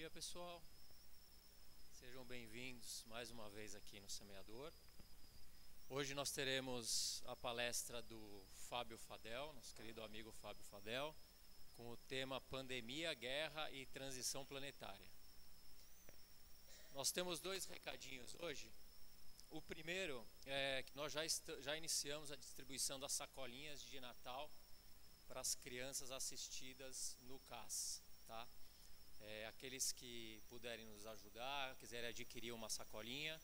dia pessoal, sejam bem-vindos mais uma vez aqui no Semeador. Hoje nós teremos a palestra do Fábio Fadel, nosso querido amigo Fábio Fadel, com o tema Pandemia, Guerra e Transição Planetária. Nós temos dois recadinhos hoje. O primeiro é que nós já, já iniciamos a distribuição das sacolinhas de Natal para as crianças assistidas no CAS. Tá? É, aqueles que puderem nos ajudar, quiserem adquirir uma sacolinha,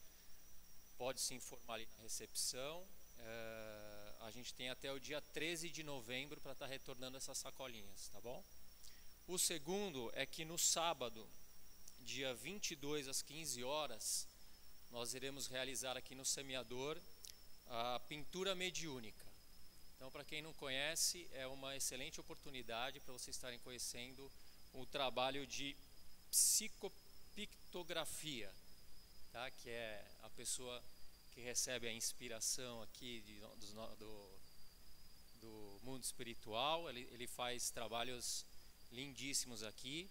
pode se informar ali na recepção. É, a gente tem até o dia 13 de novembro para estar tá retornando essas sacolinhas, tá bom? O segundo é que no sábado, dia 22 às 15 horas, nós iremos realizar aqui no semeador a pintura mediúnica. Então, para quem não conhece, é uma excelente oportunidade para vocês estarem conhecendo o trabalho de psicopictografia, tá? que é a pessoa que recebe a inspiração aqui de, do, do, do, mundo espiritual. Ele, ele faz trabalhos lindíssimos aqui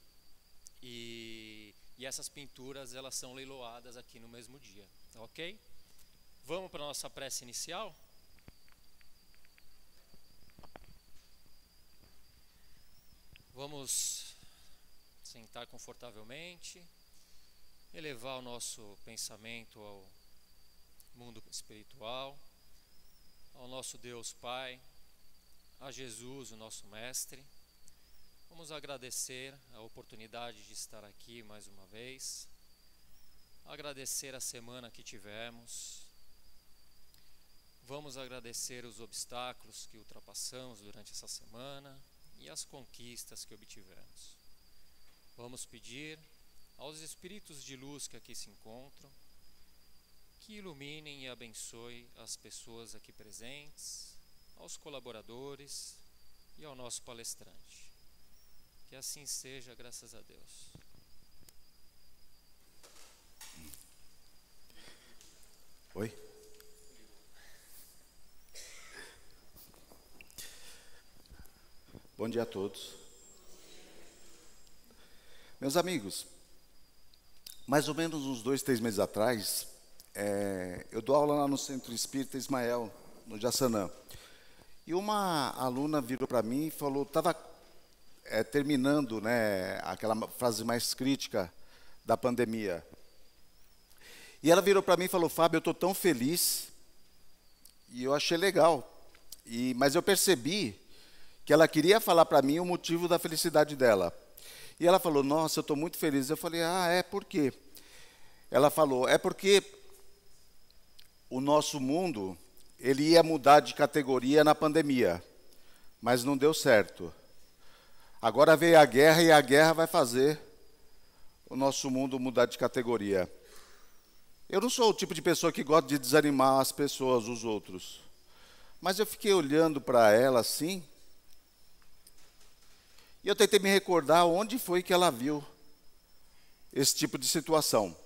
e, e essas pinturas elas são leiloadas aqui no mesmo dia, tá ok? Vamos para a nossa prece inicial? Vamos sentar confortavelmente, elevar o nosso pensamento ao mundo espiritual, ao nosso Deus Pai, a Jesus, o nosso Mestre. Vamos agradecer a oportunidade de estar aqui mais uma vez, agradecer a semana que tivemos, vamos agradecer os obstáculos que ultrapassamos durante essa semana e as conquistas que obtivemos. Vamos pedir aos espíritos de luz que aqui se encontram que iluminem e abençoe as pessoas aqui presentes, aos colaboradores e ao nosso palestrante. Que assim seja, graças a Deus. Oi? Bom dia a todos. Meus amigos, mais ou menos uns dois, três meses atrás, é, eu dou aula lá no Centro Espírita Ismael, no Jassanã E uma aluna virou para mim e falou, estava é, terminando né, aquela frase mais crítica da pandemia. E ela virou para mim e falou, Fábio, eu estou tão feliz. E eu achei legal. E, mas eu percebi que ela queria falar para mim o motivo da felicidade dela. E ela falou: Nossa, eu estou muito feliz. Eu falei: Ah, é por quê? Ela falou: É porque o nosso mundo ele ia mudar de categoria na pandemia, mas não deu certo. Agora veio a guerra e a guerra vai fazer o nosso mundo mudar de categoria. Eu não sou o tipo de pessoa que gosta de desanimar as pessoas, os outros. Mas eu fiquei olhando para ela assim, e eu tentei me recordar onde foi que ela viu esse tipo de situação.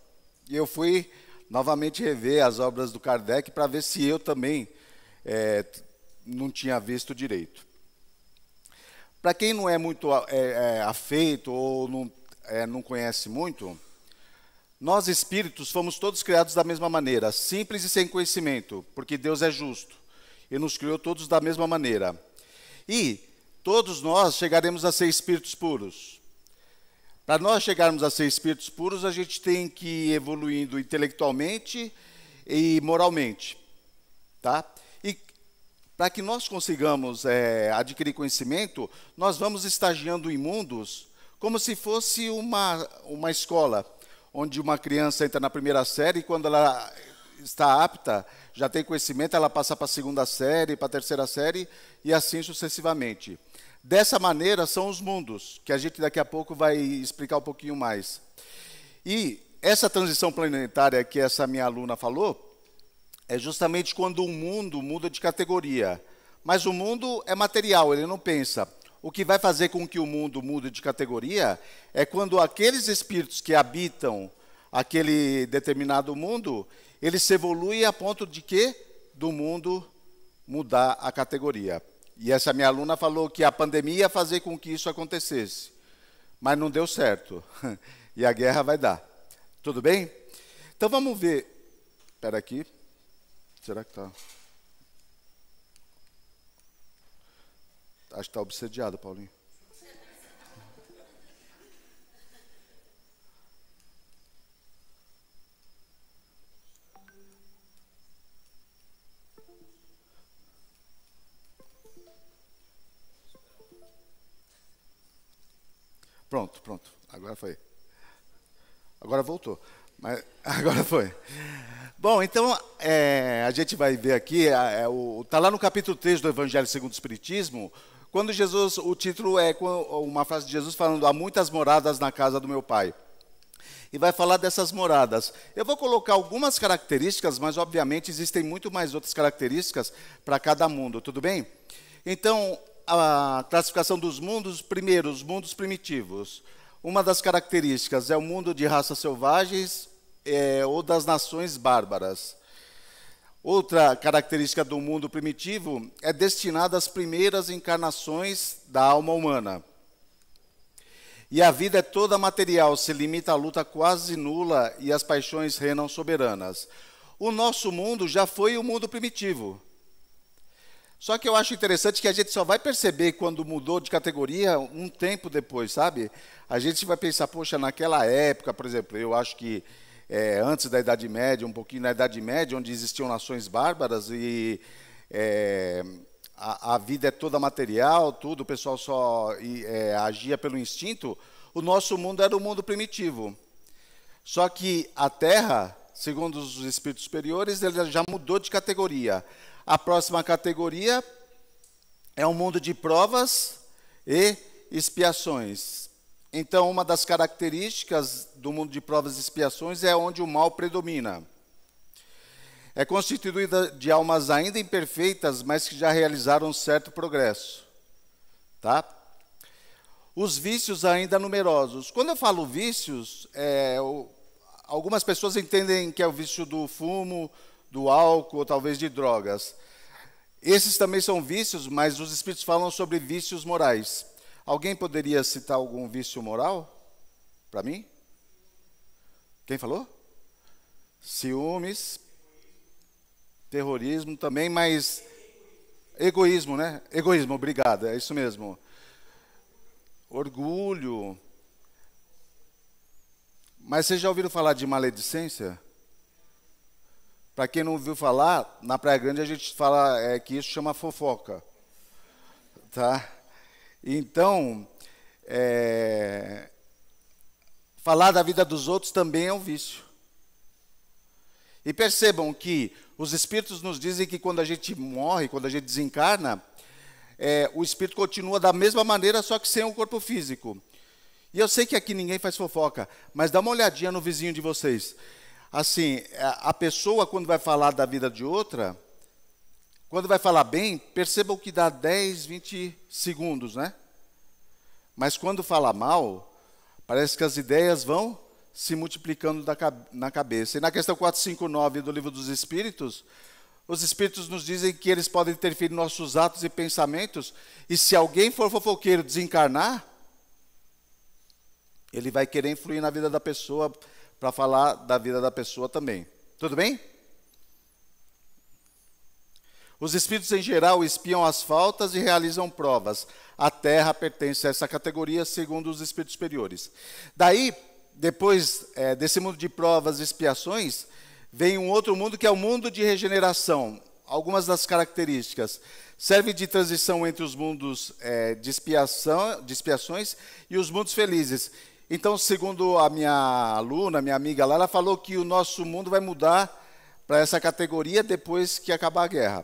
E eu fui novamente rever as obras do Kardec para ver se eu também é, não tinha visto direito. Para quem não é muito é, é, afeito ou não, é, não conhece muito, nós espíritos fomos todos criados da mesma maneira, simples e sem conhecimento, porque Deus é justo e nos criou todos da mesma maneira. E todos nós chegaremos a ser espíritos puros. Para nós chegarmos a ser espíritos puros, a gente tem que ir evoluindo intelectualmente e moralmente. Tá? E para que nós consigamos é, adquirir conhecimento, nós vamos estagiando em mundos como se fosse uma, uma escola, onde uma criança entra na primeira série e quando ela está apta, já tem conhecimento, ela passa para a segunda série, para a terceira série e assim sucessivamente. Dessa maneira são os mundos, que a gente daqui a pouco vai explicar um pouquinho mais. E essa transição planetária que essa minha aluna falou é justamente quando o mundo muda de categoria. Mas o mundo é material, ele não pensa. O que vai fazer com que o mundo mude de categoria é quando aqueles espíritos que habitam aquele determinado mundo, eles se evoluem a ponto de que do mundo mudar a categoria. E essa minha aluna falou que a pandemia ia fazer com que isso acontecesse. Mas não deu certo. E a guerra vai dar. Tudo bem? Então vamos ver. Espera aqui. Será que está. Acho que está obsediado, Paulinho. Pronto, agora foi. Agora voltou. Mas agora foi. Bom, então é, a gente vai ver aqui, está é, é tá lá no capítulo 3 do Evangelho segundo o Espiritismo, quando Jesus, o título é uma frase de Jesus falando: Há muitas moradas na casa do meu pai. E vai falar dessas moradas. Eu vou colocar algumas características, mas obviamente existem muito mais outras características para cada mundo, tudo bem? Então, a classificação dos mundos, primeiro, os mundos primitivos. Uma das características é o mundo de raças selvagens é, ou das nações bárbaras. Outra característica do mundo primitivo é destinada às primeiras encarnações da alma humana. E a vida é toda material, se limita à luta quase nula e as paixões renam soberanas. O nosso mundo já foi o mundo primitivo. Só que eu acho interessante que a gente só vai perceber quando mudou de categoria um tempo depois, sabe? A gente vai pensar, poxa, naquela época, por exemplo, eu acho que é, antes da Idade Média, um pouquinho na Idade Média, onde existiam nações bárbaras e é, a, a, vida é toda material, tudo, o pessoal só e, é, agia pelo instinto, o nosso mundo era o um mundo primitivo. Só que a Terra, segundo os espíritos superiores, ela já mudou de categoria. A próxima categoria é um mundo de provas e expiações. Então, uma das características do mundo de provas e expiações é onde o mal predomina. É constituída de almas ainda imperfeitas, mas que já realizaram um certo progresso. Tá? Os vícios ainda numerosos. Quando eu falo vícios, é, algumas pessoas entendem que é o vício do fumo, do álcool ou talvez de drogas. Esses também são vícios, mas os Espíritos falam sobre vícios morais. Alguém poderia citar algum vício moral para mim? Quem falou? Ciúmes, terrorismo também, mas egoísmo, né? Egoísmo, obrigado, é isso mesmo. Orgulho. Mas vocês já ouviram falar de maledicência? Para quem não ouviu falar, na Praia Grande a gente fala é, que isso chama fofoca. Tá? Então, é, falar da vida dos outros também é um vício. E percebam que os espíritos nos dizem que quando a gente morre, quando a gente desencarna, é, o espírito continua da mesma maneira, só que sem o um corpo físico. E eu sei que aqui ninguém faz fofoca, mas dá uma olhadinha no vizinho de vocês assim, a pessoa quando vai falar da vida de outra, quando vai falar bem, percebam que dá 10, 20 segundos, né? Mas quando fala mal, parece que as ideias vão se multiplicando na cabeça. E na questão 459 do Livro dos Espíritos, os Espíritos nos dizem que eles podem interferir em nossos atos e pensamentos, e se alguém for fofoqueiro desencarnar, ele vai querer influir na vida da pessoa para falar da vida da pessoa também. Tudo bem? Os espíritos em geral espiam as faltas e realizam provas. A terra pertence a essa categoria, segundo os espíritos superiores. Daí, depois é, desse mundo de provas e expiações, vem um outro mundo que é o mundo de regeneração. Algumas das características. Serve de transição entre os mundos é, de, expiação, de expiações e os mundos felizes. Então, segundo a minha aluna, minha amiga lá, ela falou que o nosso mundo vai mudar para essa categoria depois que acabar a guerra.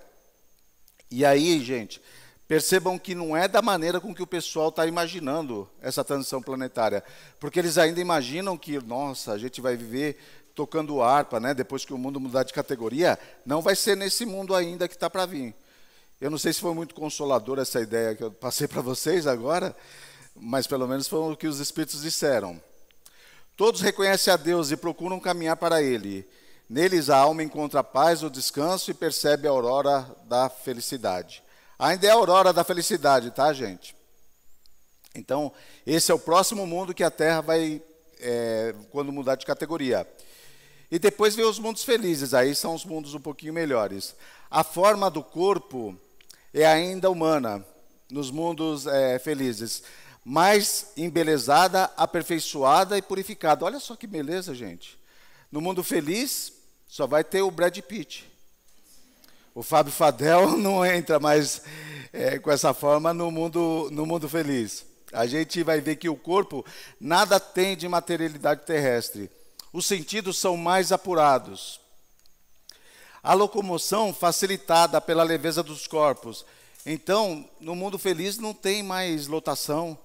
E aí, gente, percebam que não é da maneira com que o pessoal está imaginando essa transição planetária, porque eles ainda imaginam que, nossa, a gente vai viver tocando harpa, né? Depois que o mundo mudar de categoria, não vai ser nesse mundo ainda que está para vir. Eu não sei se foi muito consolador essa ideia que eu passei para vocês agora, mas pelo menos foi o que os Espíritos disseram. Todos reconhecem a Deus e procuram caminhar para Ele. Neles a alma encontra a paz, o descanso e percebe a aurora da felicidade. Ainda é a aurora da felicidade, tá, gente? Então, esse é o próximo mundo que a Terra vai, é, quando mudar de categoria. E depois vem os mundos felizes, aí são os mundos um pouquinho melhores. A forma do corpo é ainda humana nos mundos é, felizes mais embelezada, aperfeiçoada e purificada. Olha só que beleza, gente. No mundo feliz, só vai ter o Brad Pitt. O Fábio Fadel não entra mais é, com essa forma no mundo, no mundo feliz. A gente vai ver que o corpo nada tem de materialidade terrestre. Os sentidos são mais apurados. A locomoção facilitada pela leveza dos corpos. Então, no mundo feliz não tem mais lotação,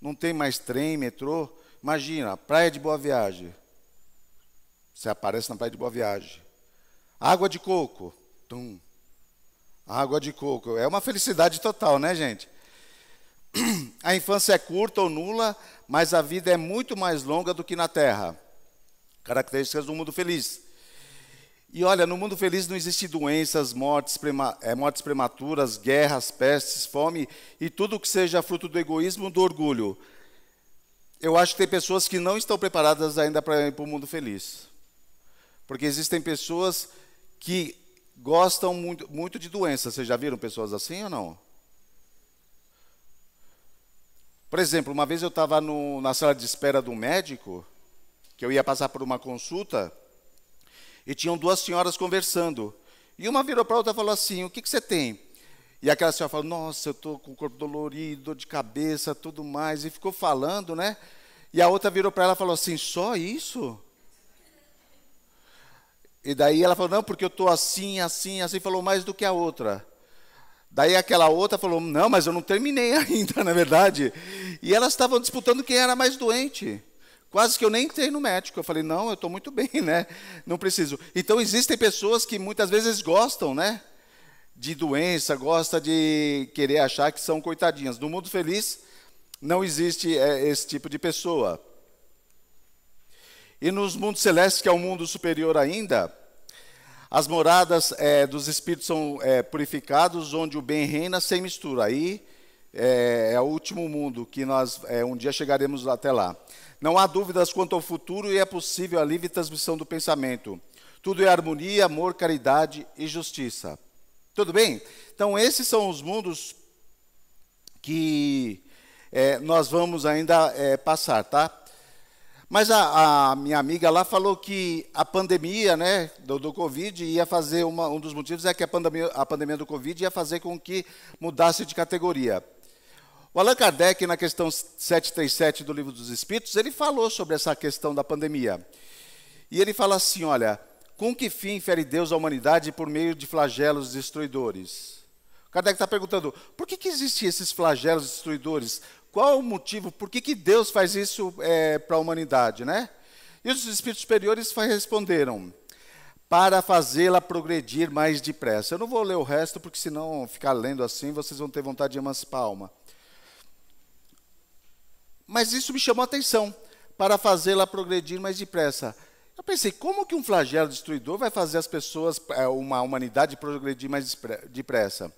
não tem mais trem, metrô. Imagina, praia de Boa Viagem. Você aparece na praia de Boa Viagem. Água de coco. Tum. Água de coco. É uma felicidade total, né, gente? A infância é curta ou nula, mas a vida é muito mais longa do que na Terra. Características do mundo feliz. E olha, no mundo feliz não existe doenças, mortes, prema, é, mortes prematuras, guerras, pestes, fome e tudo que seja fruto do egoísmo do orgulho. Eu acho que tem pessoas que não estão preparadas ainda para ir para o mundo feliz. Porque existem pessoas que gostam muito, muito de doenças. Vocês já viram pessoas assim ou não? Por exemplo, uma vez eu estava na sala de espera do médico, que eu ia passar por uma consulta, e tinham duas senhoras conversando. E uma virou para a outra e falou assim: O que, que você tem? E aquela senhora falou: Nossa, eu estou com o corpo dolorido, dor de cabeça, tudo mais. E ficou falando, né? E a outra virou para ela e falou assim: Só isso? E daí ela falou: Não, porque eu estou assim, assim, assim. Falou mais do que a outra. Daí aquela outra falou: Não, mas eu não terminei ainda, na é verdade. E elas estavam disputando quem era mais doente. Quase que eu nem entrei no médico. Eu falei, não, eu estou muito bem, né? Não preciso. Então existem pessoas que muitas vezes gostam, né? De doença, gosta de querer achar que são coitadinhas. No mundo feliz não existe é, esse tipo de pessoa. E nos mundos celestes, que é o um mundo superior ainda, as moradas é, dos espíritos são é, purificados, onde o bem reina sem mistura. Aí é, é o último mundo que nós é, um dia chegaremos até lá. Não há dúvidas quanto ao futuro e é possível a livre transmissão do pensamento. Tudo é harmonia, amor, caridade e justiça. Tudo bem? Então, esses são os mundos que é, nós vamos ainda é, passar, tá? Mas a, a, minha amiga lá falou que a pandemia né, do, do Covid ia fazer, uma, um dos motivos é que a pandemia, a pandemia do Covid ia fazer com que mudasse de categoria. O Allan Kardec, na questão 737 do Livro dos Espíritos, ele falou sobre essa questão da pandemia. E ele fala assim: olha, com que fim fere Deus a humanidade por meio de flagelos destruidores? Kardec está perguntando, por que, que existem esses flagelos destruidores? Qual o motivo, por que, que Deus faz isso é, para a humanidade, né? E os espíritos superiores responderam, para fazê-la progredir mais depressa. Eu não vou ler o resto, porque senão ficar lendo assim, vocês vão ter vontade de emancipar a alma. Mas isso me chamou a atenção para fazê-la progredir mais depressa. Eu pensei, como que um flagelo destruidor vai fazer as pessoas, é, uma humanidade, progredir mais depressa?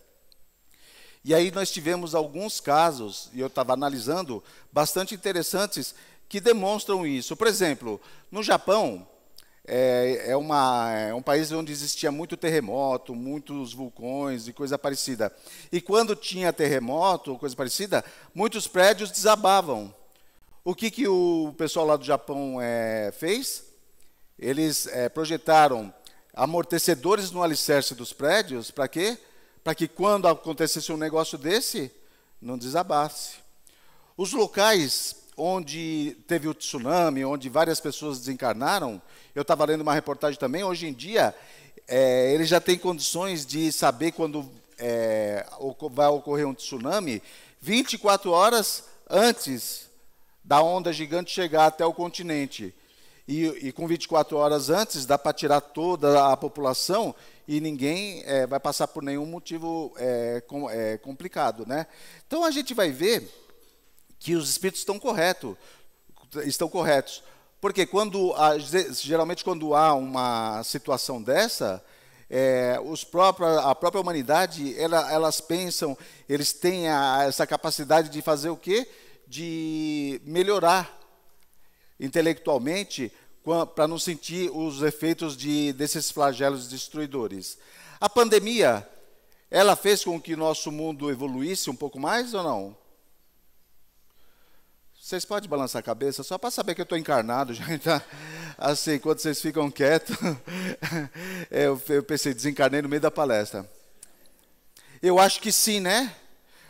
E aí nós tivemos alguns casos, e eu estava analisando, bastante interessantes, que demonstram isso. Por exemplo, no Japão, é, é, uma, é, um país onde existia muito terremoto, muitos vulcões e coisa parecida. E quando tinha terremoto ou coisa parecida, muitos prédios desabavam. O que, que o pessoal lá do Japão é, fez? Eles é, projetaram amortecedores no alicerce dos prédios, para quê? Para que quando acontecesse um negócio desse, não desabasse. Os locais onde teve o tsunami, onde várias pessoas desencarnaram, eu estava lendo uma reportagem também, hoje em dia, é, já têm condições de saber quando é, vai ocorrer um tsunami 24 horas antes da onda gigante chegar até o continente. E, e com 24 horas antes, dá para tirar toda a população e ninguém é, vai passar por nenhum motivo é, com, é, complicado. Né? Então a gente vai ver que os espíritos estão, corretos, estão corretos. Porque quando há, geralmente quando há uma situação dessa, é, os próprios, a própria humanidade, ela, elas pensam, eles têm a, essa capacidade de fazer o quê? de melhorar intelectualmente para não sentir os efeitos de, desses flagelos destruidores. A pandemia, ela fez com que nosso mundo evoluísse um pouco mais ou não? Vocês podem balançar a cabeça só para saber que eu estou encarnado, gente. Tá, assim, quando vocês ficam quietos, eu, eu pensei, desencarnei no meio da palestra. Eu acho que sim, né?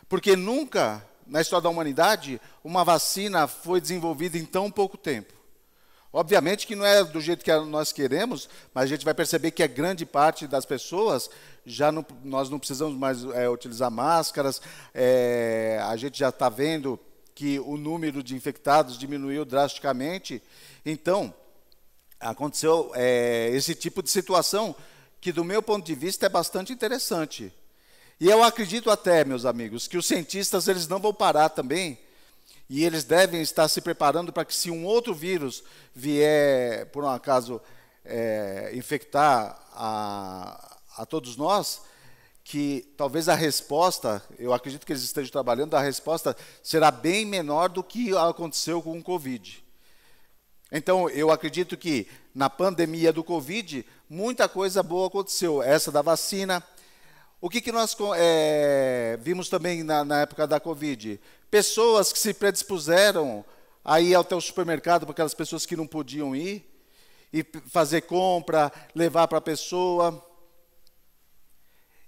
Porque nunca na história da humanidade, uma vacina foi desenvolvida em tão pouco tempo. Obviamente que não é do jeito que nós queremos, mas a gente vai perceber que a é grande parte das pessoas já não, nós não precisamos mais é, utilizar máscaras. É, a gente já está vendo que o número de infectados diminuiu drasticamente. Então aconteceu é, esse tipo de situação que, do meu ponto de vista, é bastante interessante. E eu acredito até, meus amigos, que os cientistas eles não vão parar também, e eles devem estar se preparando para que se um outro vírus vier, por um acaso, é, infectar a, a todos nós, que talvez a resposta, eu acredito que eles estejam trabalhando, a resposta será bem menor do que aconteceu com o Covid. Então, eu acredito que na pandemia do Covid, muita coisa boa aconteceu. Essa da vacina, o que, que nós é, vimos também na, na, época da Covid? Pessoas que se predispuseram a ir até o supermercado para aquelas pessoas que não podiam ir, e fazer compra, levar para a pessoa.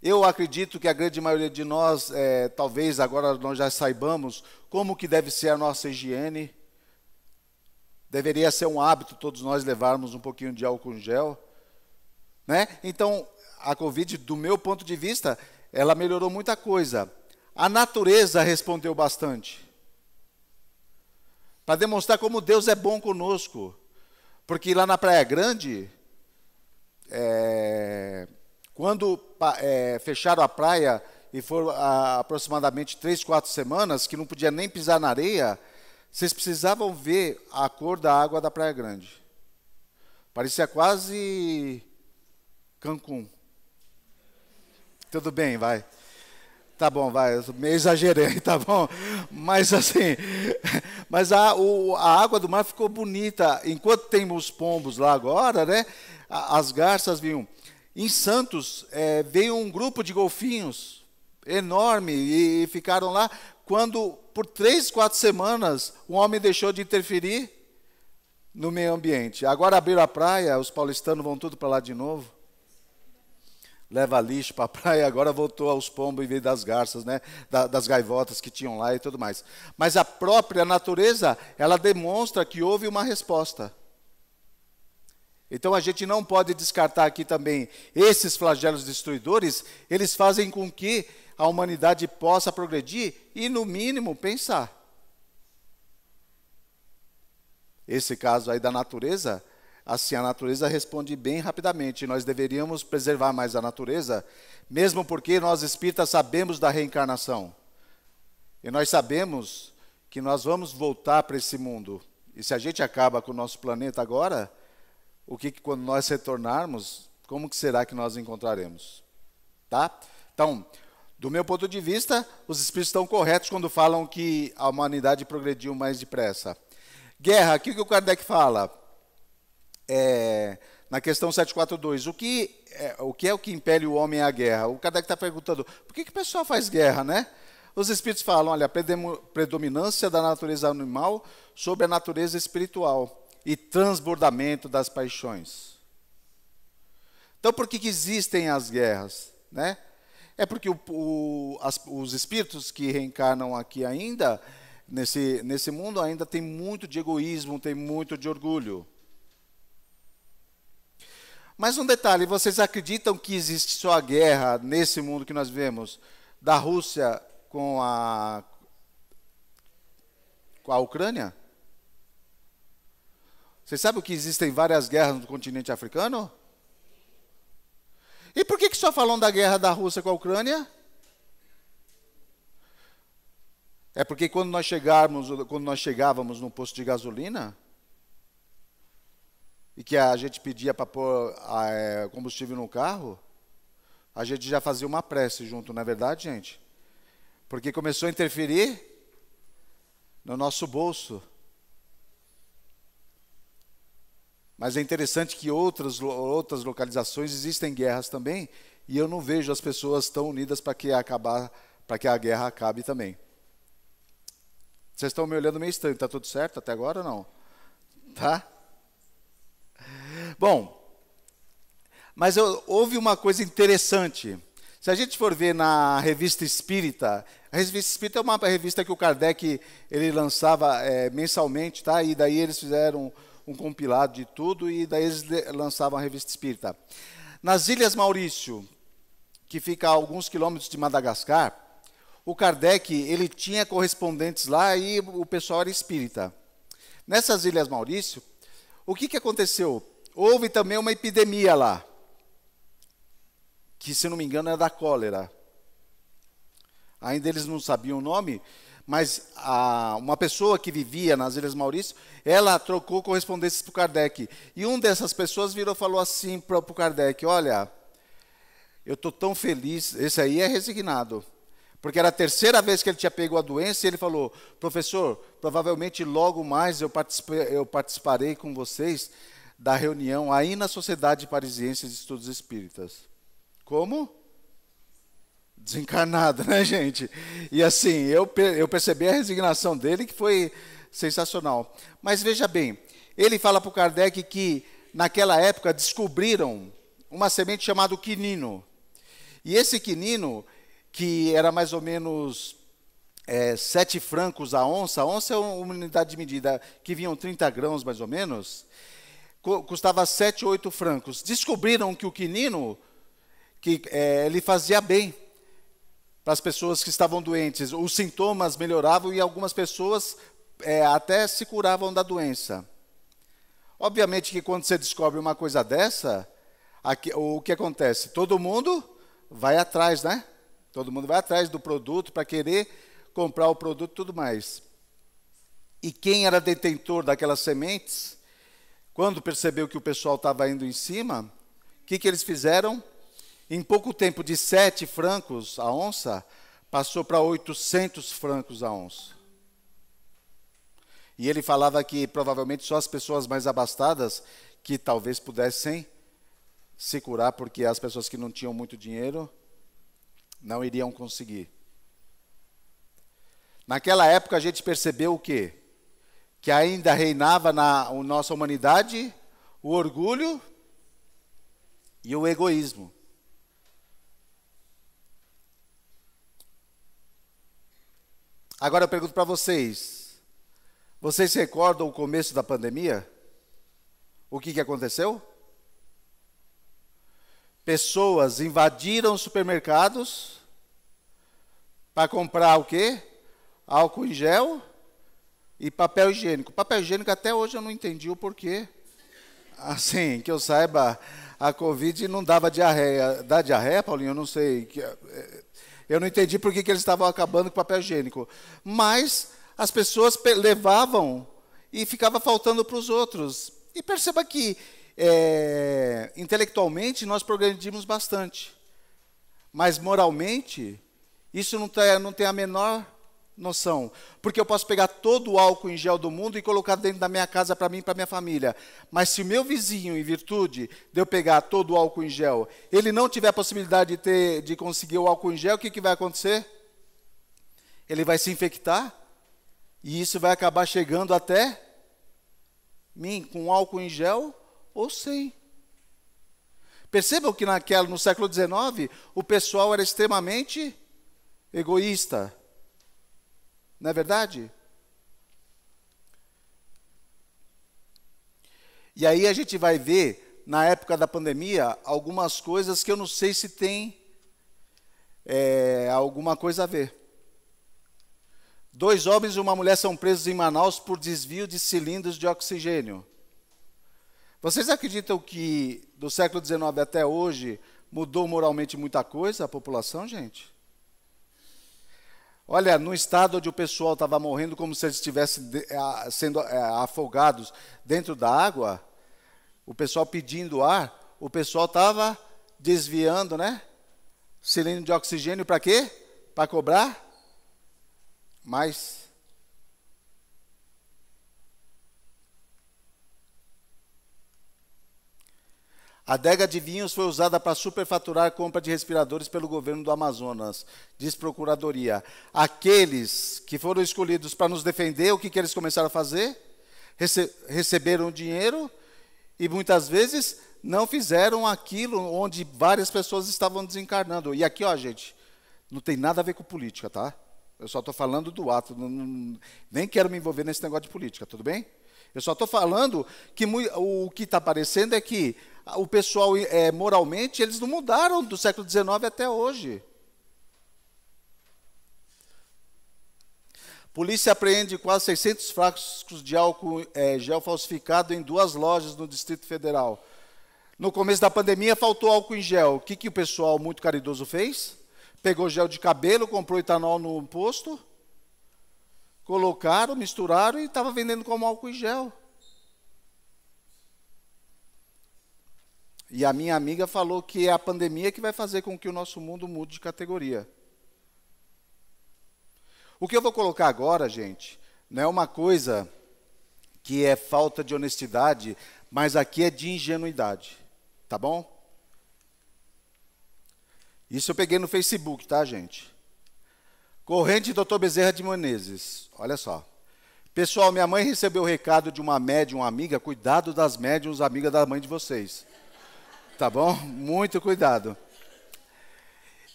Eu acredito que a grande maioria de nós, é, talvez agora nós já saibamos como que deve ser a nossa higiene. Deveria ser um hábito todos nós levarmos um pouquinho de álcool em gel. Né? Então, a Covid, do meu ponto de vista, ela melhorou muita coisa. A natureza respondeu bastante. Para demonstrar como Deus é bom conosco. Porque lá na Praia Grande, é, quando é, fecharam a praia e foram a, aproximadamente três, quatro semanas, que não podia nem pisar na areia, vocês precisavam ver a cor da água da Praia Grande. Parecia quase Cancún. Tudo bem, vai. Tá bom, vai, eu meio exagerei, tá bom? Mas assim, mas a, o, a água do mar ficou bonita. Enquanto tem os pombos lá agora, né? As garças vinham. Em Santos é, veio um grupo de golfinhos enorme e, e ficaram lá. Quando por três, quatro semanas o homem deixou de interferir no meio ambiente. Agora abriram a praia, os paulistanos vão tudo para lá de novo leva lixo para a praia, agora voltou aos pombos em vez das garças, né? Da, das gaivotas que tinham lá e tudo mais. Mas a própria natureza, ela demonstra que houve uma resposta. Então a gente não pode descartar aqui também esses flagelos destruidores, eles fazem com que a humanidade possa progredir e, no mínimo, pensar. Esse caso aí da natureza Assim, a natureza responde bem rapidamente. Nós deveríamos preservar mais a natureza, mesmo porque nós espíritas sabemos da reencarnação. E nós sabemos que nós vamos voltar para esse mundo. E se a gente acaba com o nosso planeta agora, o que quando nós retornarmos, como que será que nós encontraremos? Tá? Então, do meu ponto de vista, os espíritos estão corretos quando falam que a humanidade progrediu mais depressa. Guerra, o que o Kardec fala? é, na questão 742, o que, é, o que é o que impele o homem à guerra? O Kardec está perguntando, por que, que o pessoal faz guerra, né? Os espíritos falam, olha, predominância da natureza animal sobre a natureza espiritual e transbordamento das paixões. Então, por que, que existem as guerras, né? É porque o, o, as, os espíritos que reencarnam aqui ainda, nesse, nesse mundo, ainda tem muito de egoísmo, tem muito de orgulho. Mas um detalhe, vocês acreditam que existe só a guerra nesse mundo que nós vivemos da Rússia com a com a Ucrânia? Vocês sabem que existem várias guerras no continente africano? E por que, que só falam da guerra da Rússia com a Ucrânia? É porque quando nós chegarmos, quando nós chegávamos no posto de gasolina, e que a gente pedia para pôr ah, é, combustível no carro, a gente já fazia uma prece junto, não é verdade, gente? Porque começou a interferir no nosso bolso. Mas é interessante que outras, outras localizações existem guerras também, e eu não vejo as pessoas tão unidas para que acabar, para que a guerra acabe também. Vocês estão me olhando meio estranho, está tudo certo até agora ou não? Tá? Bom, mas eu, houve uma coisa interessante. Se a gente for ver na Revista Espírita, a Revista Espírita é uma revista que o Kardec ele lançava é, mensalmente, tá? E daí eles fizeram um compilado de tudo e daí eles lançavam a Revista Espírita. Nas Ilhas Maurício, que fica a alguns quilômetros de Madagascar, o Kardec ele tinha correspondentes lá e o pessoal era espírita. Nessas Ilhas Maurício, o que, que aconteceu? Houve também uma epidemia lá, que se não me engano é da cólera. Ainda eles não sabiam o nome, mas a, uma pessoa que vivia nas Ilhas Maurício, ela trocou correspondências para o Kardec. E uma dessas pessoas virou e falou assim para o Kardec: Olha, eu estou tão feliz. Esse aí é resignado. Porque era a terceira vez que ele tinha pego a doença e ele falou: Professor, provavelmente logo mais eu, participe, eu participarei com vocês da reunião aí na Sociedade Parisiense de Estudos Espíritas. Como? Desencarnado, né, gente? E assim, eu, eu percebi a resignação dele, que foi sensacional. Mas veja bem, ele fala para o Kardec que naquela época descobriram uma semente chamada quinino. E esse quinino, que era mais ou menos é, 7 francos a onça, a onça é uma unidade de medida que vinham 30 grãos mais ou menos, custava 7, 8 francos. Descobriram que o quinino que, é, ele fazia bem para as pessoas que estavam doentes. Os sintomas melhoravam e algumas pessoas é, até se curavam da doença. Obviamente que quando você descobre uma coisa dessa, aqui, o que acontece? Todo mundo vai atrás, né? Todo mundo vai atrás do produto para querer comprar o produto e tudo mais. E quem era detentor daquelas sementes quando percebeu que o pessoal estava indo em cima, o que, que eles fizeram? Em pouco tempo, de 7 francos a onça, passou para 800 francos a onça. E ele falava que provavelmente só as pessoas mais abastadas que talvez pudessem se curar, porque as pessoas que não tinham muito dinheiro não iriam conseguir. Naquela época a gente percebeu o quê? que ainda reinava na nossa humanidade, o orgulho e o egoísmo. Agora eu pergunto para vocês: vocês se recordam o começo da pandemia? O que, que aconteceu? Pessoas invadiram supermercados para comprar o quê? Álcool em gel e papel higiênico. Papel higiênico até hoje eu não entendi o porquê. Assim, que eu saiba, a Covid não dava diarreia. Dá diarreia, Paulinho? Eu não sei. É, eu não entendi por que, que eles estavam acabando com papel higiênico. Mas as pessoas levavam e ficava faltando para os outros. E perceba que é, intelectualmente nós progredimos bastante. Mas moralmente, isso não, tá, não tem a menor noção. Porque eu posso pegar todo o álcool em gel do mundo e colocar dentro da minha casa para mim e para minha família. Mas se o meu vizinho, em virtude de eu pegar todo o álcool em gel, ele não tiver a possibilidade de, ter, de conseguir o álcool em gel, o que, que vai acontecer? Ele vai se infectar e isso vai acabar chegando até mim, com álcool em gel ou sem. Percebam que naquela, no século XIX o pessoal era extremamente egoísta não é verdade? E aí a gente vai ver, na época da pandemia, algumas coisas que eu não sei se tem é, alguma coisa a ver. Dois homens e uma mulher são presos em Manaus por desvio de cilindros de oxigênio. Vocês acreditam que do século XIX até hoje mudou moralmente muita coisa a população, gente? Olha, no estado onde o pessoal estava morrendo como se eles estivessem eh, sendo eh, afogados dentro da água, o pessoal pedindo ar, o pessoal estava desviando, né? Cilindro de oxigênio para quê? Para cobrar mais A adega de vinhos foi usada para superfaturar a compra de respiradores pelo governo do Amazonas, diz Procuradoria. Aqueles que foram escolhidos para nos defender, o que, que eles começaram a fazer? Rece receberam dinheiro e muitas vezes não fizeram aquilo onde várias pessoas estavam desencarnando. E aqui, ó, gente, não tem nada a ver com política, tá? Eu só estou falando do ato, não, não, nem quero me envolver nesse negócio de política, tudo bem? Eu só estou falando que o que está aparecendo é que o pessoal é, moralmente, eles não mudaram do século XIX até hoje. Polícia apreende quase 600 frascos de álcool é, gel falsificado em duas lojas no Distrito Federal. No começo da pandemia faltou álcool em gel. O que, que o pessoal muito caridoso fez? Pegou gel de cabelo, comprou etanol no posto, colocaram, misturaram e estava vendendo como álcool em gel. E a minha amiga falou que é a pandemia que vai fazer com que o nosso mundo mude de categoria. O que eu vou colocar agora, gente, não é uma coisa que é falta de honestidade, mas aqui é de ingenuidade, tá bom? Isso eu peguei no Facebook, tá, gente? Corrente Dr. Bezerra de Menezes. Olha só. Pessoal, minha mãe recebeu o recado de uma médium amiga, cuidado das médiums amiga da mãe de vocês tá bom? Muito cuidado.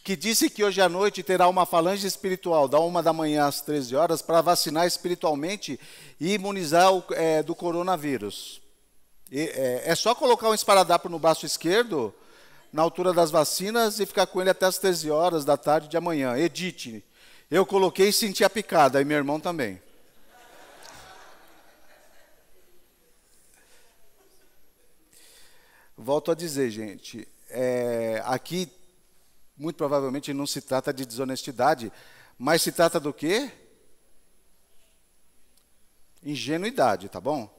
Que disse que hoje à noite terá uma falange espiritual, da uma da manhã às 13 horas, para vacinar espiritualmente e imunizar o, é, do coronavírus. E, é, é, só colocar um esparadrapo no braço esquerdo, na altura das vacinas, e ficar com ele até as 13 horas da tarde de amanhã. Edite. Eu coloquei e senti a picada, e meu irmão também. Volto a dizer, gente, é, aqui muito provavelmente não se trata de desonestidade, mas se trata do quê? Ingenuidade, tá bom?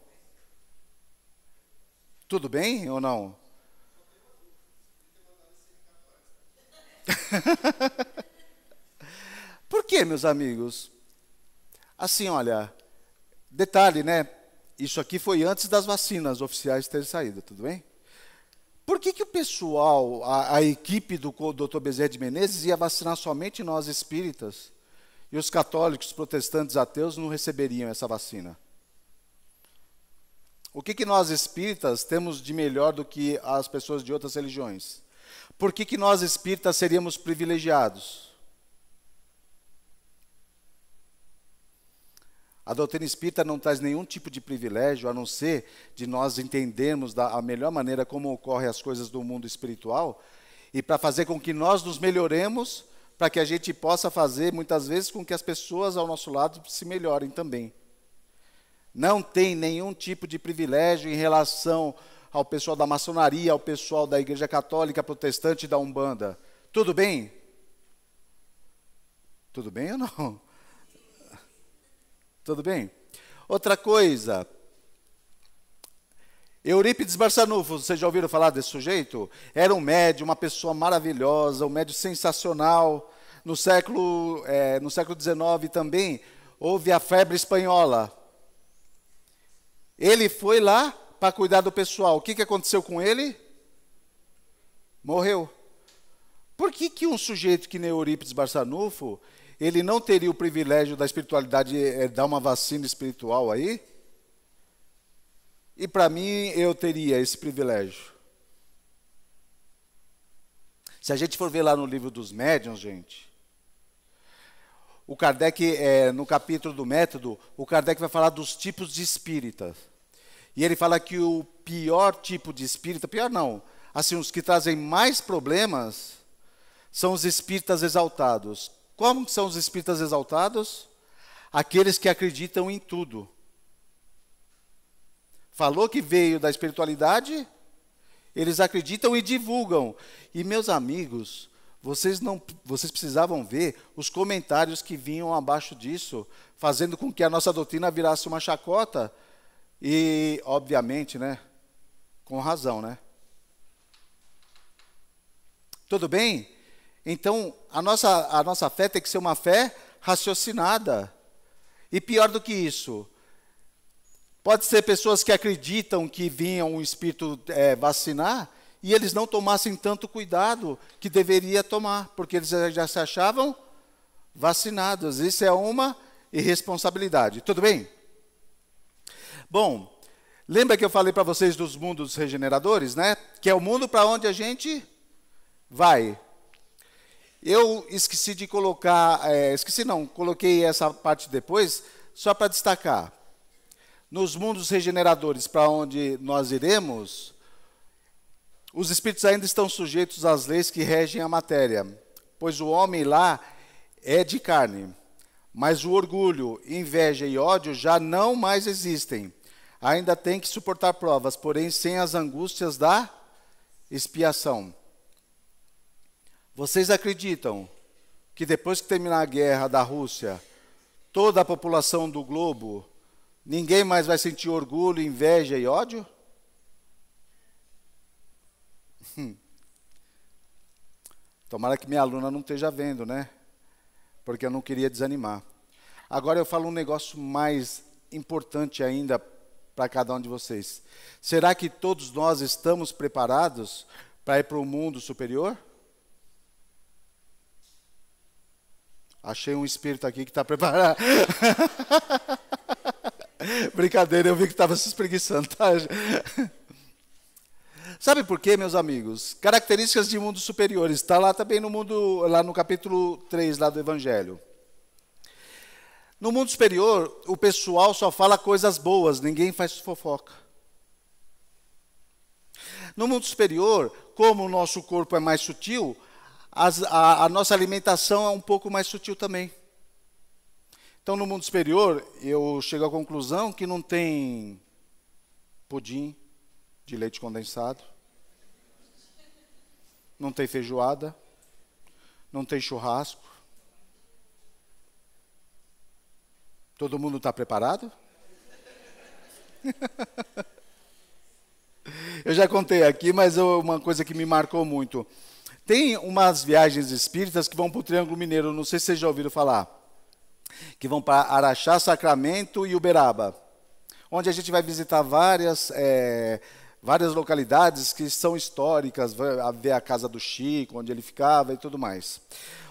Tudo bem ou não? Por quê, meus amigos? Assim, olha, detalhe, né? Isso aqui foi antes das vacinas oficiais terem saído, tudo bem? Por que, que o pessoal, a, a equipe do Dr. Bezerra de Menezes, ia vacinar somente nós espíritas? E os católicos, protestantes, ateus não receberiam essa vacina? O que, que nós espíritas temos de melhor do que as pessoas de outras religiões? Por que, que nós espíritas seríamos privilegiados? A doutrina espírita não traz nenhum tipo de privilégio, a não ser de nós entendermos da a melhor maneira como ocorrem as coisas do mundo espiritual, e para fazer com que nós nos melhoremos, para que a gente possa fazer, muitas vezes, com que as pessoas ao nosso lado se melhorem também. Não tem nenhum tipo de privilégio em relação ao pessoal da maçonaria, ao pessoal da Igreja Católica, protestante da Umbanda. Tudo bem? Tudo bem ou não? Tudo bem? Outra coisa. Eurípides Barçanufo, vocês já ouviram falar desse sujeito? Era um médium, uma pessoa maravilhosa, um médium sensacional. No século, é, no século XIX também houve a febre espanhola. Ele foi lá para cuidar do pessoal. O que, que aconteceu com ele? Morreu. Por que, que um sujeito que nem Eurípides Barçanufo, ele não teria o privilégio da espiritualidade é, dar uma vacina espiritual aí? E para mim eu teria esse privilégio. Se a gente for ver lá no livro dos médiuns, gente, o Kardec, é, no capítulo do método, o Kardec vai falar dos tipos de espíritas, E ele fala que o pior tipo de espírita, pior não, assim, os que trazem mais problemas são os espíritas exaltados. Como são os espíritas exaltados? Aqueles que acreditam em tudo. Falou que veio da espiritualidade, eles acreditam e divulgam. E meus amigos, vocês não vocês precisavam ver os comentários que vinham abaixo disso, fazendo com que a nossa doutrina virasse uma chacota e, obviamente, né, com razão, né? Tudo bem? Então, a nossa, a nossa fé tem que ser uma fé raciocinada. E pior do que isso, pode ser pessoas que acreditam que vinha um espírito é, vacinar e eles não tomassem tanto cuidado que deveria tomar, porque eles já se achavam vacinados. Isso é uma irresponsabilidade. Tudo bem? Bom, lembra que eu falei para vocês dos mundos regeneradores, né? Que é o mundo para onde a gente vai. Eu esqueci de colocar, é, esqueci não, coloquei essa parte depois, só para destacar. Nos mundos regeneradores para onde nós iremos, os espíritos ainda estão sujeitos às leis que regem a matéria, pois o homem lá é de carne. Mas o orgulho, inveja e ódio já não mais existem. Ainda tem que suportar provas, porém sem as angústias da expiação. Vocês acreditam que depois que terminar a guerra da Rússia, toda a população do globo, ninguém mais vai sentir orgulho, inveja e ódio? Hum. Tomara que minha aluna não esteja vendo, né? Porque eu não queria desanimar. Agora eu falo um negócio mais importante ainda para cada um de vocês. Será que todos nós estamos preparados para ir para o mundo superior? Achei um espírito aqui que está preparado. Brincadeira, eu vi que estava se espreguiçando. Tá? Sabe por quê, meus amigos? Características de mundos superiores. Está lá também no mundo, lá no capítulo 3 lá do Evangelho. No mundo superior, o pessoal só fala coisas boas, ninguém faz fofoca. No mundo superior, como o nosso corpo é mais sutil, as, a, a nossa alimentação é um pouco mais sutil também. Então, no mundo superior, eu chego à conclusão que não tem pudim de leite condensado, não tem feijoada, não tem churrasco. Todo mundo está preparado? eu já contei aqui, mas uma coisa que me marcou muito. Tem umas viagens espíritas que vão para o Triângulo Mineiro, não sei se vocês já ouviram falar, que vão para Araxá, Sacramento e Uberaba, onde a gente vai visitar várias. É, várias localidades que são históricas, ver a casa do Chico, onde ele ficava e tudo mais.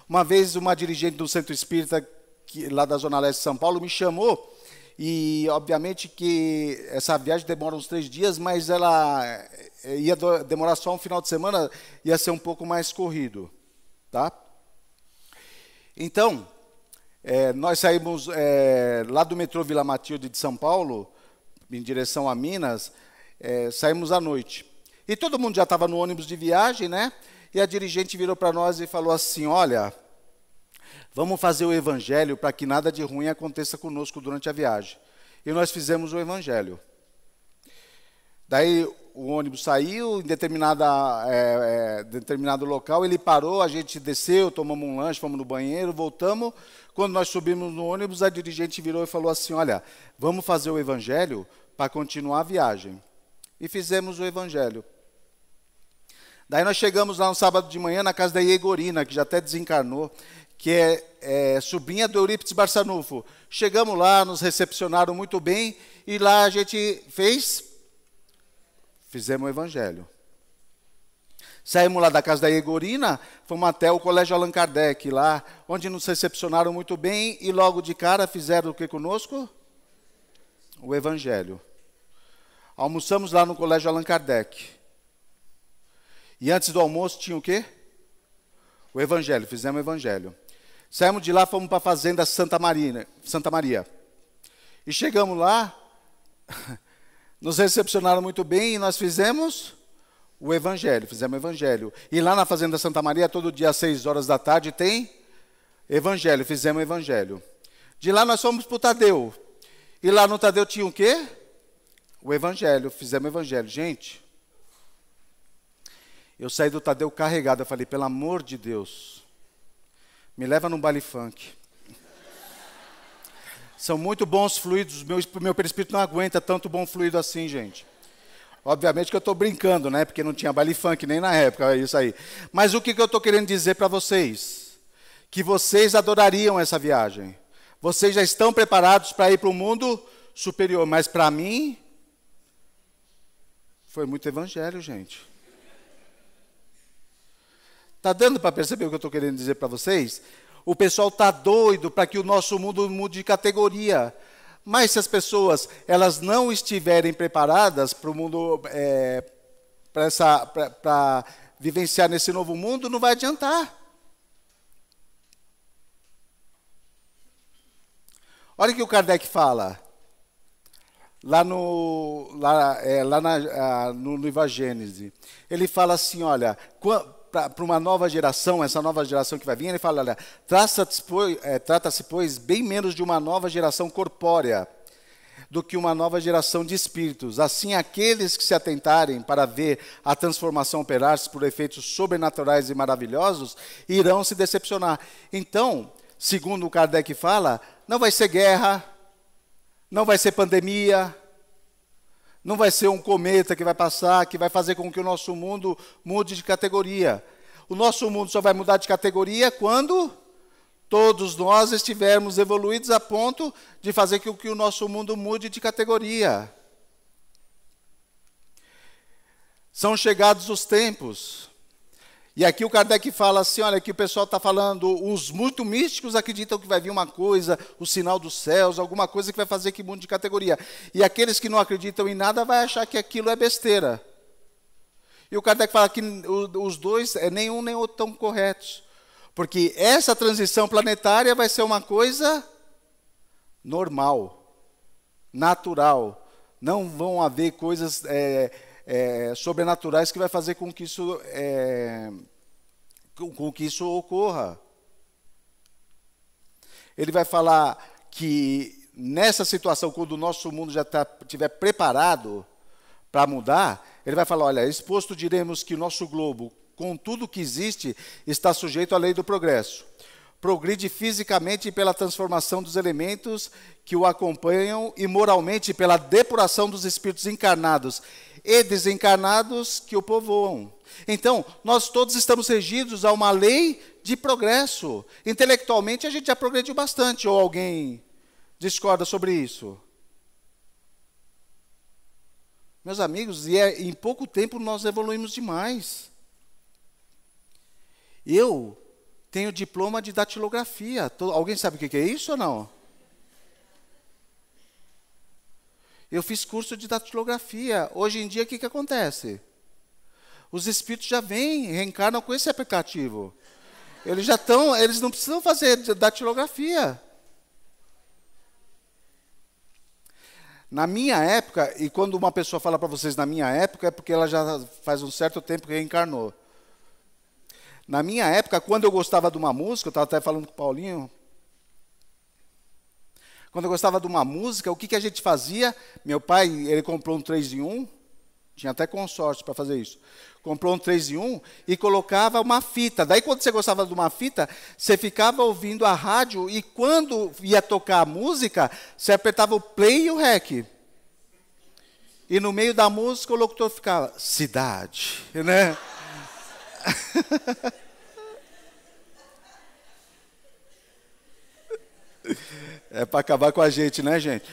Uma vez uma dirigente do Centro Espírita que, lá da Zona Leste de São Paulo me chamou e obviamente que essa viagem demora uns três dias, mas ela é, ia demorar só um final de semana, ia ser um pouco mais corrido, tá? Então, é, nós saímos é, lá do metrô Vila Matilde de São Paulo, em direção a Minas, é, saímos à noite. E todo mundo já estava no ônibus de viagem, né? E a dirigente virou para nós e falou assim: Olha, vamos fazer o evangelho para que nada de ruim aconteça conosco durante a viagem. E nós fizemos o evangelho. Daí o ônibus saiu em determinada, é, é, determinado local, ele parou, a gente desceu, tomamos um lanche, fomos no banheiro, voltamos. Quando nós subimos no ônibus, a dirigente virou e falou assim: Olha, vamos fazer o evangelho para continuar a viagem. E fizemos o evangelho. Daí nós chegamos lá no um sábado de manhã na casa da Iegorina, que já até desencarnou, que é, é sobrinha do Eurípides Barçanufo. Chegamos lá, nos recepcionaram muito bem e lá a gente fez Fizemos o evangelho. Saímos lá da casa da Egorina, fomos até o Colégio Allan Kardec, lá, onde nos recepcionaram muito bem e logo de cara fizeram o que conosco? O Evangelho. Almoçamos lá no Colégio Allan Kardec. E antes do almoço tinha o quê? O Evangelho, fizemos o Evangelho. Saímos de lá, fomos para a Fazenda Santa Maria, Santa Maria. E chegamos lá, Nos recepcionaram muito bem e nós fizemos o evangelho, fizemos o evangelho. E lá na Fazenda Santa Maria, todo dia às seis horas da tarde, tem evangelho, fizemos o evangelho. De lá nós fomos para o Tadeu. E lá no Tadeu tinha o quê? O evangelho, fizemos o evangelho. Gente, eu saí do Tadeu carregado, eu falei, pelo amor de Deus, me leva num baile funk. São muito bons fluidos, meu, meu perispírito não aguenta tanto bom fluido assim, gente. Obviamente que eu estou brincando, né? Porque não tinha baile funk nem na época, é isso aí. Mas o que, que eu estou querendo dizer para vocês? Que vocês adorariam essa viagem. Vocês já estão preparados para ir para o mundo superior. Mas para mim, foi muito evangelho, gente. Está dando para perceber o que eu estou querendo dizer para vocês? O pessoal está doido para que o nosso mundo mude de categoria. Mas se as pessoas elas não estiverem preparadas para o mundo, é, para vivenciar nesse novo mundo, não vai adiantar. Olha o que o Kardec fala. Lá, no, lá, é, lá na, no, Gênesis, Ele fala assim: olha, para uma nova geração, essa nova geração que vai vir, ele fala: olha, é, trata-se, pois, é, trata pois, bem menos de uma nova geração corpórea do que uma nova geração de espíritos. Assim, aqueles que se atentarem para ver a transformação operar-se por efeitos sobrenaturais e maravilhosos irão se decepcionar. Então, segundo o Kardec fala, não vai ser guerra, não vai ser pandemia, não vai ser um cometa que vai passar, que vai fazer com que o nosso mundo mude de categoria. O nosso mundo só vai mudar de categoria quando todos nós estivermos evoluídos a ponto de fazer com que o nosso mundo mude de categoria. São chegados os tempos e aqui o Kardec fala assim: olha, que o pessoal está falando, os muito místicos acreditam que vai vir uma coisa, o sinal dos céus, alguma coisa que vai fazer que mundo de categoria. E aqueles que não acreditam em nada vai achar que aquilo é besteira. E o Kardec fala que os dois, é, nenhum nem outro tão corretos. Porque essa transição planetária vai ser uma coisa normal, natural. Não vão haver coisas. É, é, sobrenaturais que vai fazer com que isso, é, com, com que isso ocorra. Ele vai falar que nessa situação, quando o nosso mundo já tá, tiver preparado para mudar, ele vai falar: olha, exposto diremos que o nosso globo, com tudo que existe, está sujeito à lei do progresso. Progride fisicamente pela transformação dos elementos que o acompanham e moralmente pela depuração dos espíritos encarnados e desencarnados que o povoam. Então, nós todos estamos regidos a uma lei de progresso. Intelectualmente, a gente já progrediu bastante, ou alguém discorda sobre isso? Meus amigos, e é, em pouco tempo nós evoluímos demais. Eu tenho diploma de datilografia. Alguém sabe o que é isso ou não? Eu fiz curso de datilografia. Hoje em dia, o que, que acontece? Os espíritos já vêm, reencarnam com esse aplicativo. Eles já estão, eles não precisam fazer datilografia. Na minha época, e quando uma pessoa fala para vocês na minha época, é porque ela já faz um certo tempo que reencarnou. Na minha época, quando eu gostava de uma música, eu estava até falando com o Paulinho, quando eu gostava de uma música, o que, que a gente fazia? Meu pai, ele comprou um 3 em 1, tinha até consórcio para fazer isso. Comprou um 3 em 1 e colocava uma fita. Daí, quando você gostava de uma fita, você ficava ouvindo a rádio e quando ia tocar a música, você apertava o play e o rec. E no meio da música, o locutor ficava, cidade, né? É para acabar com a gente, né, gente?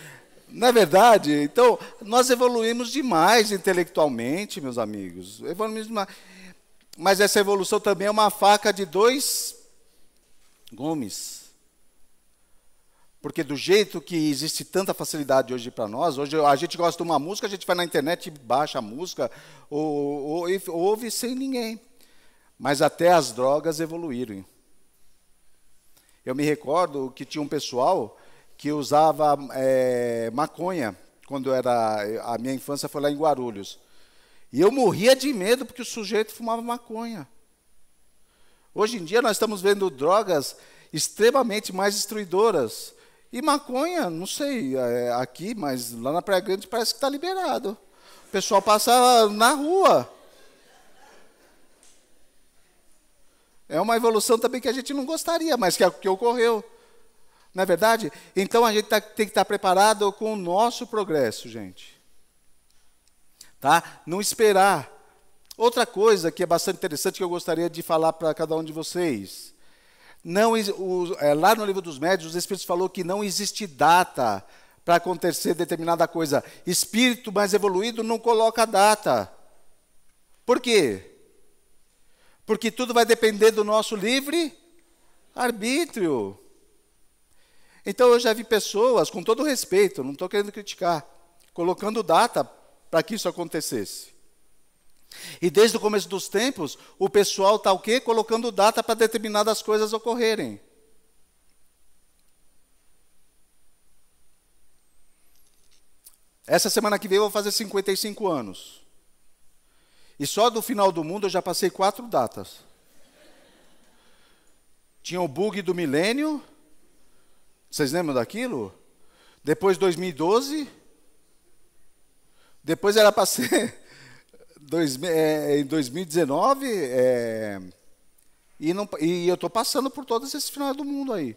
Na verdade, então, nós evoluímos demais intelectualmente, meus amigos. Evoluímos demais. Mas essa evolução também é uma faca de dois gumes. Porque do jeito que existe tanta facilidade hoje para nós, hoje a gente gosta de uma música, a gente vai na internet e baixa a música, ou, ou, ou ouve sem ninguém. Mas até as drogas evoluíram. Eu me recordo que tinha um pessoal que usava é, maconha quando era a minha infância foi lá em Guarulhos. E eu morria de medo porque o sujeito fumava maconha. Hoje em dia nós estamos vendo drogas extremamente mais destruidoras. E maconha, não sei é aqui, mas lá na Praia Grande parece que está liberado. O pessoal passa na rua. É uma evolução também que a gente não gostaria, mas que é o que ocorreu. Não é verdade? Então a gente tá, tem que estar preparado com o nosso progresso, gente. Tá? Não esperar. Outra coisa que é bastante interessante que eu gostaria de falar para cada um de vocês. Não, o, é, lá no livro dos médios, o espírito falou que não existe data para acontecer determinada coisa. Espírito mais evoluído não coloca data. Por quê? Porque tudo vai depender do nosso livre arbítrio. Então eu já vi pessoas, com todo respeito, não estou querendo criticar, colocando data para que isso acontecesse. E desde o começo dos tempos, o pessoal está o quê? Colocando data para determinadas coisas ocorrerem. Essa semana que vem eu vou fazer 55 anos. E só do final do mundo eu já passei quatro datas. Tinha o bug do milênio, vocês lembram daquilo? Depois 2012. Depois era para ser dois, é, em 2019. É, e, não, e eu estou passando por todos esses final do mundo aí.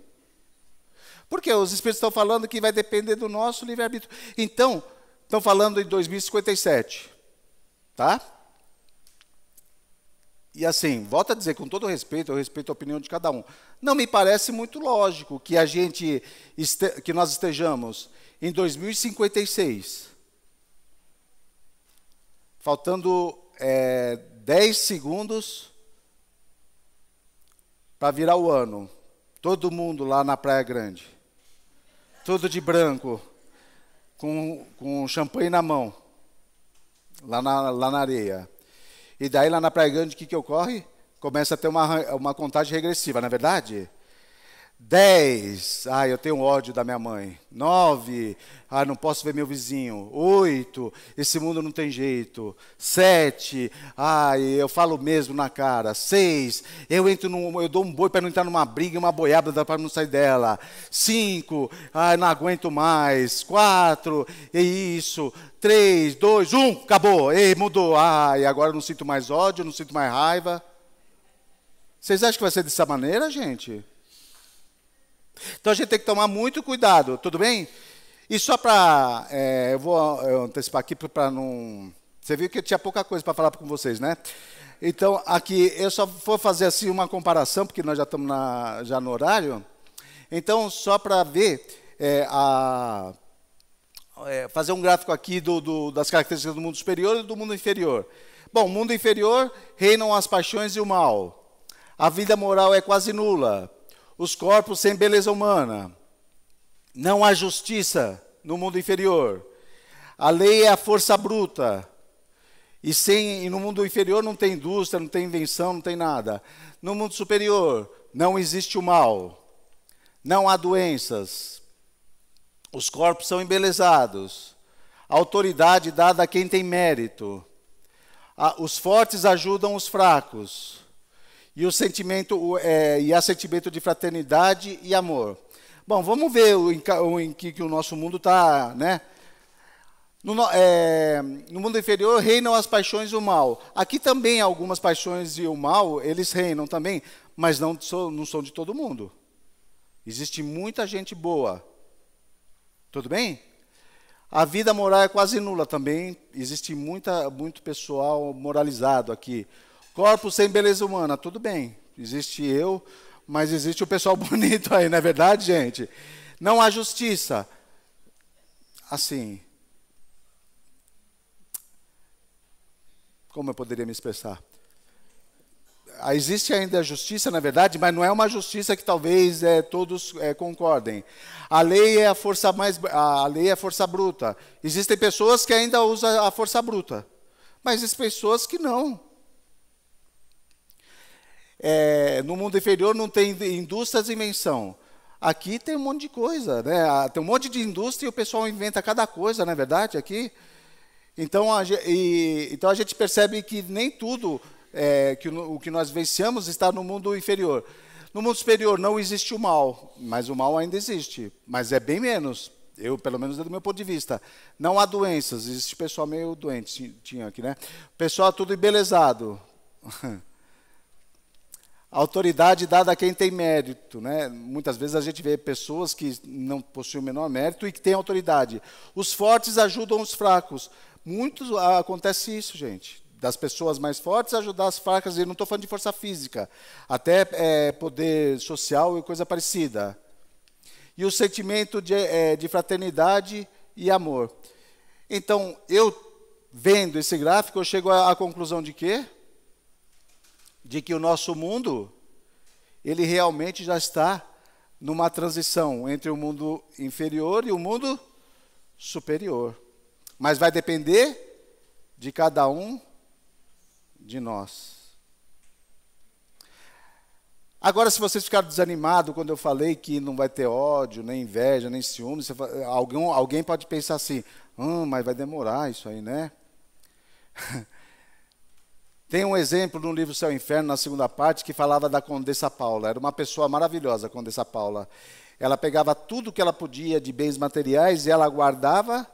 Porque os Espíritos estão falando que vai depender do nosso livre-arbítrio. Então, estão falando em 2057. Tá? E assim, volto a dizer, com todo respeito, eu respeito a opinião de cada um. Não me parece muito lógico que a gente que nós estejamos em 2056, faltando é, 10 segundos para virar o ano. Todo mundo lá na Praia Grande. Todo de branco, com, com champanhe na mão, lá na, lá na areia. E daí lá na Praia Grande, o que, que ocorre? Começa a ter uma, uma contagem regressiva, não é verdade? Dez, ah, eu tenho ódio da minha mãe. Nove, ah, não posso ver meu vizinho. Oito, esse mundo não tem jeito. Sete, ah, eu falo mesmo na cara. Seis, eu entro num, eu dou um boi para não entrar numa briga, uma boiada para não sair dela. Cinco, ah, não aguento mais. Quatro, é isso. Três, dois, um, acabou. Ei, mudou. Ah, e agora eu não sinto mais ódio, não sinto mais raiva. Vocês acham que vai ser dessa maneira, gente? Então a gente tem que tomar muito cuidado, tudo bem? E só para. É, eu vou eu é, antecipar aqui para não. Você viu que eu tinha pouca coisa para falar com vocês, né? Então, aqui, eu só vou fazer assim uma comparação, porque nós já estamos na, já no horário. Então, só para ver, é, a, é, fazer um gráfico aqui do, do, das características do mundo superior e do mundo inferior. Bom, mundo inferior reinam as paixões e o mal. A vida moral é quase nula os corpos sem beleza humana. Não há justiça no mundo inferior. A lei é a força bruta. E, sem, e no mundo inferior não tem indústria, não tem invenção, não tem nada. No mundo superior não existe o mal. Não há doenças. Os corpos são embelezados. A autoridade dada a quem tem mérito. os fortes ajudam os fracos e o sentimento é, e há sentimento de fraternidade e amor. Bom, vamos ver o, o em que, que, o nosso mundo está, né? No, é, no, mundo inferior reinam as paixões e o mal. Aqui também algumas paixões e o mal eles reinam também, mas não, não são de todo mundo. Existe muita gente boa. Tudo bem? A vida moral é quase nula também. Existe muita, muito pessoal moralizado aqui. Corpos sem beleza humana, tudo bem. Existe eu, mas existe o pessoal bonito aí, não é verdade, gente? Não há justiça. Assim. Como eu poderia me expressar? Ah, existe ainda a justiça, na verdade, mas não é uma justiça que talvez é, todos é, concordem. A lei é a força mais, a lei é a força bruta. Existem pessoas que ainda usam a força bruta, mas existem pessoas que não é, no mundo inferior não tem indústrias e invenção. Aqui tem um monte de coisa, né? Ah, tem um monte de indústria e o pessoal inventa cada coisa, não é verdade? Aqui. Então a, e, então a gente percebe que nem tudo é, que o, o que nós venciamos está no mundo inferior. No mundo superior não existe o mal, mas o mal ainda existe, mas é bem menos. Eu, pelo menos do meu ponto de vista, não há doenças. Existe pessoal meio doente, tinha aqui, né? Pessoal tudo embelezado. autoridade dada a quem tem mérito. Né? Muitas vezes a gente vê pessoas que não possuem o menor mérito e que têm autoridade. Os fortes ajudam os fracos. Muito acontece isso, gente. Das pessoas mais fortes ajudar as fracas. E não estou falando de força física, até é, poder social e coisa parecida. E o sentimento de, é, de fraternidade e amor. Então, eu vendo esse gráfico, eu chego à, à conclusão de quê? de que o nosso mundo ele realmente já está numa transição entre o mundo inferior e o mundo superior. Mas vai depender de cada um de nós. Agora, se vocês ficaram desanimados quando eu falei que não vai ter ódio, nem inveja, nem ciúme, alguém, alguém pode pensar assim: hum, mas vai demorar isso aí, né? Tem um exemplo no livro Céu e Inferno, na segunda parte, que falava da Condessa Paula. Era uma pessoa maravilhosa, a Condessa Paula. Ela pegava tudo que ela podia de bens materiais e ela guardava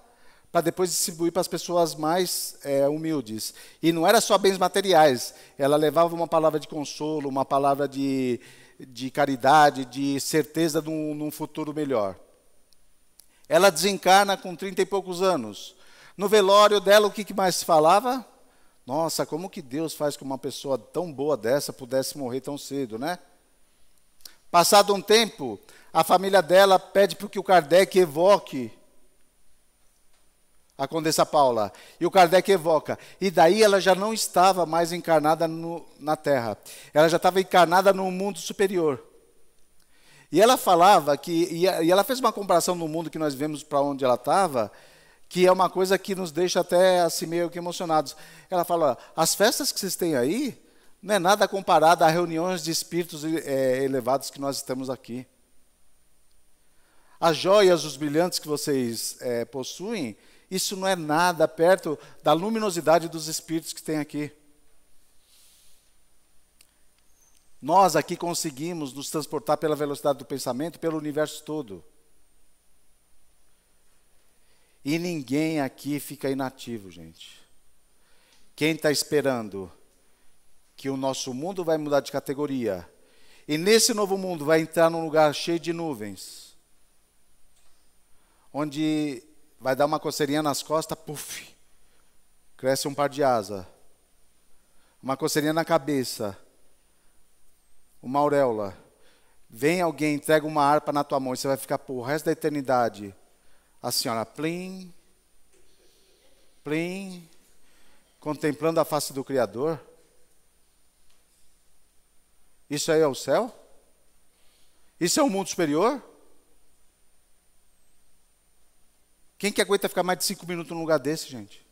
para depois distribuir para as pessoas mais é, humildes. E não era só bens materiais. Ela levava uma palavra de consolo, uma palavra de, de caridade, de certeza de um, de um futuro melhor. Ela desencarna com 30 e poucos anos. No velório dela, o que, que mais se falava? Nossa, como que Deus faz que uma pessoa tão boa dessa pudesse morrer tão cedo, né? Passado um tempo, a família dela pede para que o Kardec evoque a Condessa Paula. E o Kardec evoca. E daí ela já não estava mais encarnada no, na Terra. Ela já estava encarnada no mundo superior. E ela falava que. E, e ela fez uma comparação no mundo que nós vemos para onde ela estava que é uma coisa que nos deixa até assim meio que emocionados. Ela fala: as festas que vocês têm aí não é nada comparado a reuniões de espíritos é, elevados que nós estamos aqui. As joias, os brilhantes que vocês é, possuem, isso não é nada perto da luminosidade dos espíritos que tem aqui. Nós aqui conseguimos nos transportar pela velocidade do pensamento, pelo universo todo. E ninguém aqui fica inativo, gente. Quem está esperando que o nosso mundo vai mudar de categoria e nesse novo mundo vai entrar num lugar cheio de nuvens, onde vai dar uma coceirinha nas costas, puf, cresce um par de asa, uma coceirinha na cabeça, uma auréola. Vem alguém, entrega uma harpa na tua mão e você vai ficar por resto da eternidade a senhora Plim, Plim, contemplando a face do Criador? Isso aí é o céu? Isso é o um mundo superior? Quem que aguenta ficar mais de cinco minutos num lugar desse, gente?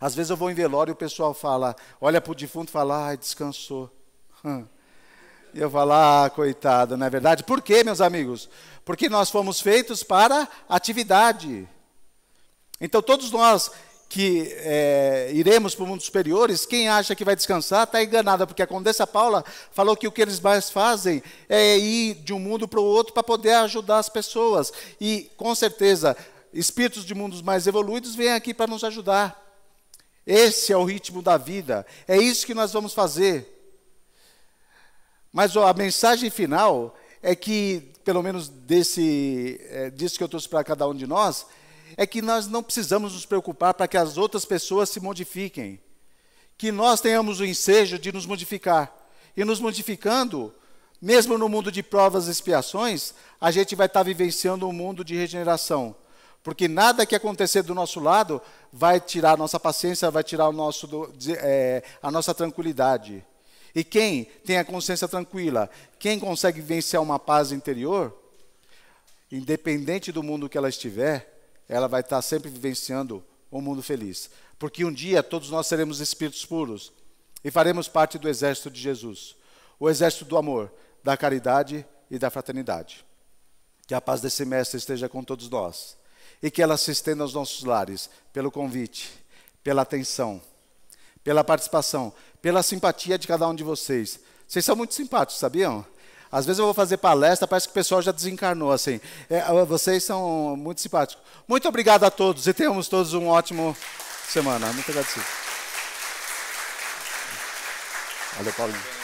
Às vezes eu vou em velório e o pessoal fala, olha para o defunto e fala, ai, descansou. Hum. E eu falo, ah, coitado, não é verdade? Por quê, meus amigos? Porque nós fomos feitos para atividade. Então, todos nós que é, iremos para o mundo superiores, quem acha que vai descansar está enganado, porque a Condessa Paula falou que o que eles mais fazem é ir de um mundo para o outro para poder ajudar as pessoas. E, com certeza, espíritos de mundos mais evoluídos vêm aqui para nos ajudar. Esse é o ritmo da vida, é isso que nós vamos fazer. Mas ó, a mensagem final é que, pelo menos desse, é, disso que eu trouxe para cada um de nós, é que nós não precisamos nos preocupar para que as outras pessoas se modifiquem. Que nós tenhamos o ensejo de nos modificar. E nos modificando, mesmo no mundo de provas e expiações, a gente vai estar vivenciando um mundo de regeneração. Porque nada que acontecer do nosso lado vai tirar a nossa paciência, vai tirar o nosso, é, a nossa tranquilidade. E quem tem a consciência tranquila, quem consegue vencer uma paz interior, independente do mundo que ela estiver, ela vai estar sempre vivenciando um mundo feliz. Porque um dia todos nós seremos espíritos puros e faremos parte do exército de Jesus o exército do amor, da caridade e da fraternidade. Que a paz desse Mestre esteja com todos nós e que ela se estenda aos nossos lares pelo convite, pela atenção, pela participação pela simpatia de cada um de vocês. Vocês são muito simpáticos, sabiam? Às vezes eu vou fazer palestra, parece que o pessoal já desencarnou assim. É, vocês são muito simpáticos. Muito obrigado a todos e tenhamos todos um ótimo semana. Muito agradecido. Valeu, Paulinho.